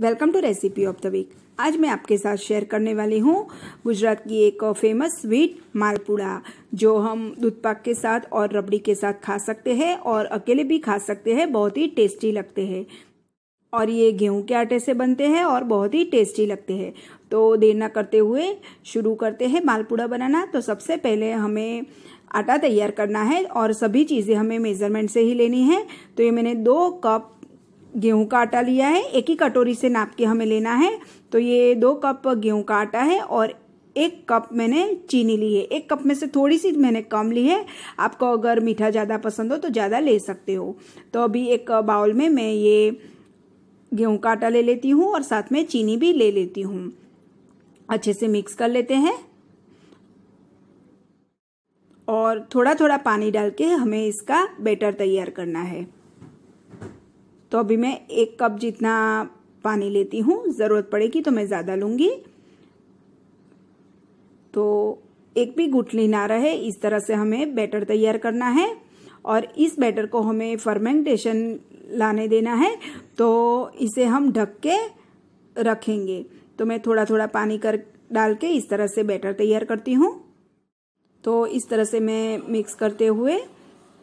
welcome to recipe of the week आज मैं आपके साथ शेयर करने वाली हूँ गुजरात की एक फेमस स्वीट मालपुड़ा जो हम दूध पाक के साथ और रबड़ी के साथ खा सकते हैं और अकेले भी खा सकते हैं बहुत ही टेस्टी लगते हैं और ये गेहूं के आटे से बनते हैं और बहुत ही टेस्टी लगते हैं तो देर ना करते हुए शुरू करते हैं मालपुड़ा बनाना तो सबसे पहले हमें आटा तैयार करना है और सभी चीज़ें हमें मेज़रमेंट से ही लेनी है तो ये मैंने दो कप गेहूं का आटा लिया है एक ही कटोरी से नाप के हमें लेना है तो ये दो कप गेहूं का आटा है और एक कप मैंने चीनी ली है एक कप में से थोड़ी सी मैंने कम ली है आपको अगर मीठा ज़्यादा पसंद हो तो ज़्यादा ले सकते हो तो अभी एक बाउल में मैं ये गेहूं का आटा ले लेती हूँ और साथ में चीनी भी ले लेती हूँ अच्छे से मिक्स कर लेते हैं और थोड़ा थोड़ा पानी डाल के हमें इसका बेटर तैयार करना है तो अभी मैं एक कप जितना पानी लेती हूँ ज़रूरत पड़ेगी तो मैं ज़्यादा लूँगी तो एक भी गुटली ना रहे इस तरह से हमें बैटर तैयार करना है और इस बैटर को हमें फर्मेंटेशन लाने देना है तो इसे हम ढक के रखेंगे तो मैं थोड़ा थोड़ा पानी कर डाल के इस तरह से बैटर तैयार करती हूँ तो इस तरह से मैं मिक्स करते हुए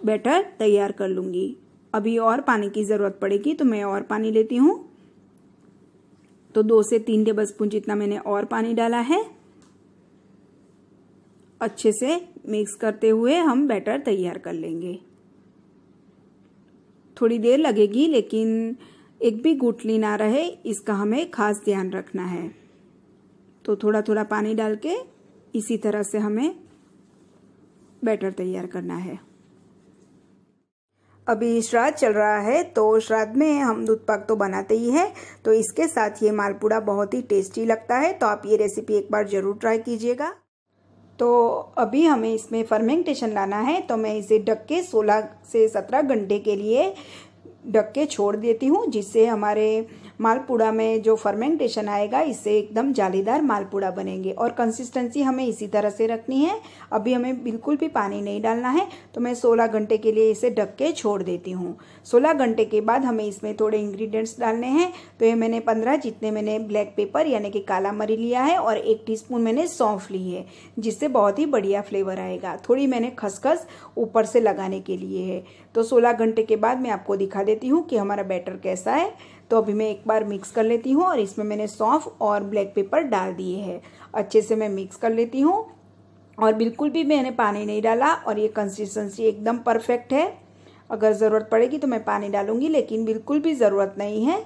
बैटर तैयार कर लूँगी अभी और पानी की ज़रूरत पड़ेगी तो मैं और पानी लेती हूँ तो दो से तीन टेबल स्पून जितना मैंने और पानी डाला है अच्छे से मिक्स करते हुए हम बैटर तैयार कर लेंगे थोड़ी देर लगेगी लेकिन एक भी गुठली ना रहे इसका हमें खास ध्यान रखना है तो थोड़ा थोड़ा पानी डाल के इसी तरह से हमें बैटर तैयार करना है अभी श्राद्ध चल रहा है तो श्राद्ध में हम दूध पाक तो बनाते ही हैं तो इसके साथ ये मालपूड़ा बहुत ही टेस्टी लगता है तो आप ये रेसिपी एक बार ज़रूर ट्राई कीजिएगा तो अभी हमें इसमें फर्मेंटेशन लाना है तो मैं इसे ढक के 16 से 17 घंटे के लिए ढक के छोड़ देती हूँ जिससे हमारे मालपुड़ा में जो फर्मेंटेशन आएगा इससे एकदम जालीदार मालपुड़ा बनेंगे और कंसिस्टेंसी हमें इसी तरह से रखनी है अभी हमें बिल्कुल भी पानी नहीं डालना है तो मैं सोलह घंटे के लिए इसे ढक के छोड़ देती हूँ सोलह घंटे के बाद हमें इसमें थोड़े इंग्रेडिएंट्स डालने हैं तो ये मैंने पंद्रह जितने मैंने ब्लैक पेपर यानी कि काला मरी लिया है और एक टी मैंने सौंफ ली है जिससे बहुत ही बढ़िया फ्लेवर आएगा थोड़ी मैंने खसखस ऊपर से लगाने के लिए है तो सोलह घंटे के बाद मैं आपको दिखा देती हूँ कि हमारा बैटर कैसा है तो अभी मैं एक बार मिक्स कर लेती हूँ और इसमें मैंने सौंफ और ब्लैक पेपर डाल दिए हैं अच्छे से मैं मिक्स कर लेती हूँ और बिल्कुल भी मैंने पानी नहीं डाला और ये कंसिस्टेंसी एकदम परफेक्ट है अगर ज़रूरत पड़ेगी तो मैं पानी डालूंगी लेकिन बिल्कुल भी ज़रूरत नहीं है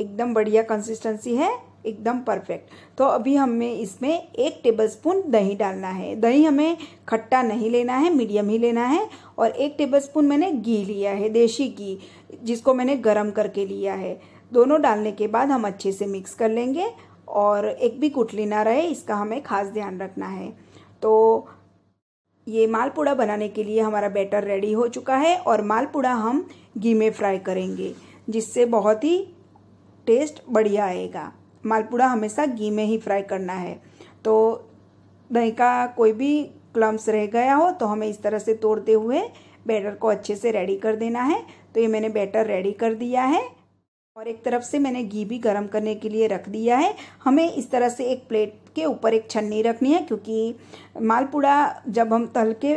एकदम बढ़िया कंसिस्टेंसी है एकदम परफेक्ट तो अभी हमें इसमें एक टेबलस्पून दही डालना है दही हमें खट्टा नहीं लेना है मीडियम ही लेना है और एक टेबलस्पून मैंने घी लिया है देशी घी जिसको मैंने गर्म करके लिया है दोनों डालने के बाद हम अच्छे से मिक्स कर लेंगे और एक भी कुटली ना रहे इसका हमें खास ध्यान रखना है तो ये मालपुड़ा बनाने के लिए हमारा बैटर रेडी हो चुका है और मालपुड़ा हम घी में फ्राई करेंगे जिससे बहुत ही टेस्ट बढ़िया आएगा मालपूड़ा हमेशा घी में ही फ्राई करना है तो दही का कोई भी क्लम्स रह गया हो तो हमें इस तरह से तोड़ते हुए बैटर को अच्छे से रेडी कर देना है तो ये मैंने बैटर रेडी कर दिया है और एक तरफ से मैंने घी भी गर्म करने के लिए रख दिया है हमें इस तरह से एक प्लेट के ऊपर एक छन्नी रखनी है क्योंकि मालपूड़ा जब हम तल के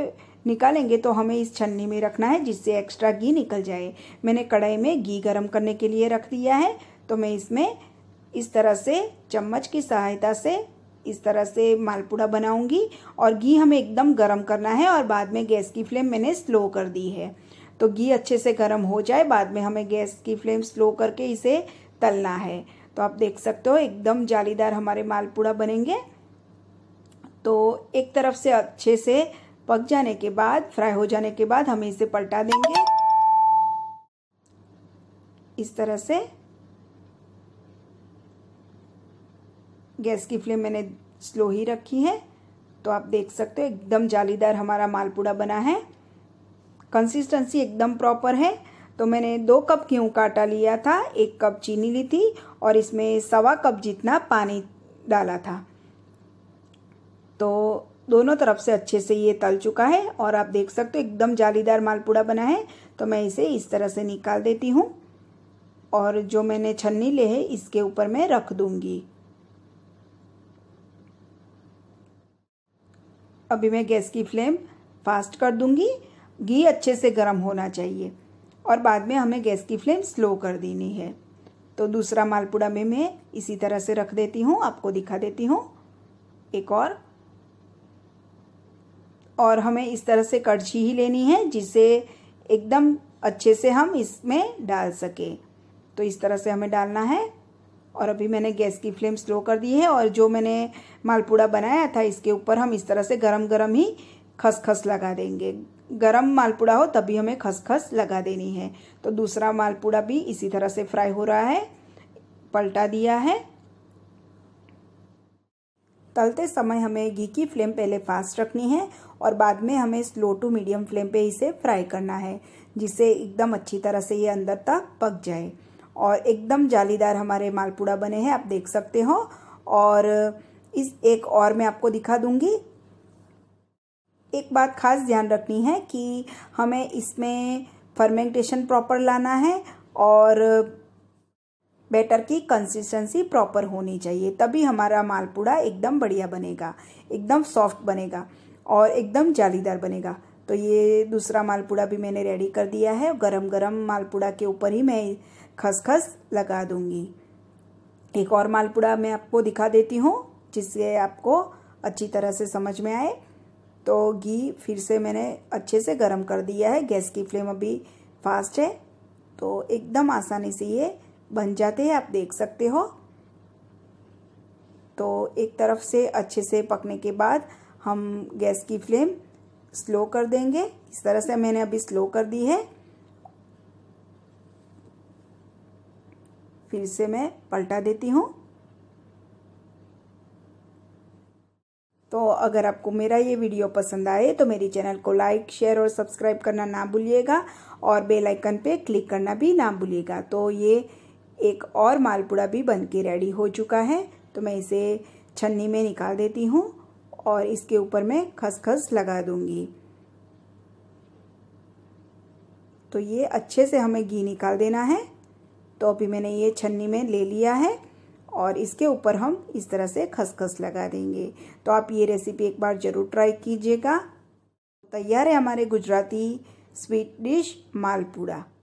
निकालेंगे तो हमें इस छन्नी में रखना है जिससे एक्स्ट्रा घी निकल जाए मैंने कढ़ाई में घी गर्म करने के लिए रख दिया है तो मैं इसमें इस तरह से चम्मच की सहायता से इस तरह से मालपुड़ा बनाऊंगी और घी हमें एकदम गर्म करना है और बाद में गैस की फ्लेम मैंने स्लो कर दी है तो घी अच्छे से गर्म हो जाए बाद में हमें गैस की फ्लेम स्लो करके इसे तलना है तो आप देख सकते हो एकदम जालीदार हमारे मालपुड़ा बनेंगे तो एक तरफ से अच्छे से पक जाने के बाद फ्राई हो जाने के बाद हम इसे पलटा देंगे इस तरह से गैस की फ्लेम मैंने स्लो ही रखी है तो आप देख सकते हो एकदम जालीदार हमारा मालपुड़ा बना है कंसिस्टेंसी एकदम प्रॉपर है तो मैंने दो कप गेहूँ का आटा लिया था एक कप चीनी ली थी और इसमें सवा कप जितना पानी डाला था तो दोनों तरफ से अच्छे से ये तल चुका है और आप देख सकते हो एकदम जालीदार मालपुड़ा बना है तो मैं इसे इस तरह से निकाल देती हूँ और जो मैंने छन्नी ले है इसके ऊपर मैं रख दूँगी अभी मैं गैस की फ्लेम फास्ट कर दूंगी घी अच्छे से गर्म होना चाहिए और बाद में हमें गैस की फ्लेम स्लो कर देनी है तो दूसरा मालपुड़ा में मैं इसी तरह से रख देती हूँ आपको दिखा देती हूँ एक और और हमें इस तरह से कड़छी ही लेनी है जिसे एकदम अच्छे से हम इसमें डाल सकें तो इस तरह से हमें डालना है और अभी मैंने गैस की फ्लेम स्लो कर दी है और जो मैंने मालपुड़ा बनाया था इसके ऊपर हम इस तरह से गरम गरम ही खसखस लगा देंगे गरम मालपुड़ा हो तभी हमें खसखस लगा देनी है तो दूसरा मालपुड़ा भी इसी तरह से फ्राई हो रहा है पलटा दिया है तलते समय हमें घी की फ्लेम पहले फास्ट रखनी है और बाद में हमें स्लो टू मीडियम फ्लेम पे इसे फ्राई करना है जिससे एकदम अच्छी तरह से ये अंदर तक पक जाए और एकदम जालीदार हमारे मालपुड़ा बने हैं आप देख सकते हो और इस एक और मैं आपको दिखा दूंगी एक बात खास ध्यान रखनी है कि हमें इसमें फर्मेंटेशन प्रॉपर लाना है और बैटर की कंसिस्टेंसी प्रॉपर होनी चाहिए तभी हमारा मालपुड़ा एकदम बढ़िया बनेगा एकदम सॉफ्ट बनेगा और एकदम जालीदार बनेगा तो ये दूसरा मालपुड़ा भी मैंने रेडी कर दिया है गरम गरम मालपुड़ा के ऊपर ही मैं खसखस लगा दूंगी एक और मालपुड़ा मैं आपको दिखा देती हूँ जिससे आपको अच्छी तरह से समझ में आए तो घी फिर से मैंने अच्छे से गर्म कर दिया है गैस की फ्लेम अभी फास्ट है तो एकदम आसानी से ये बन जाते हैं आप देख सकते हो तो एक तरफ से अच्छे से पकने के बाद हम गैस की फ्लेम स्लो कर देंगे इस तरह से मैंने अभी स्लो कर दी है फिर से मैं पलटा देती हूँ तो अगर आपको मेरा ये वीडियो पसंद आए तो मेरे चैनल को लाइक शेयर और सब्सक्राइब करना ना भूलिएगा और बेल आइकन पे क्लिक करना भी ना भूलिएगा तो ये एक और मालपुड़ा भी बन के रेडी हो चुका है तो मैं इसे छन्नी में निकाल देती हूँ और इसके ऊपर मैं खसखस लगा दूँगी तो ये अच्छे से हमें घी निकाल देना है तो अभी मैंने ये छन्नी में ले लिया है और इसके ऊपर हम इस तरह से खसखस लगा देंगे तो आप ये रेसिपी एक बार ज़रूर ट्राई कीजिएगा तैयार है हमारे गुजराती स्वीट डिश मालपूड़ा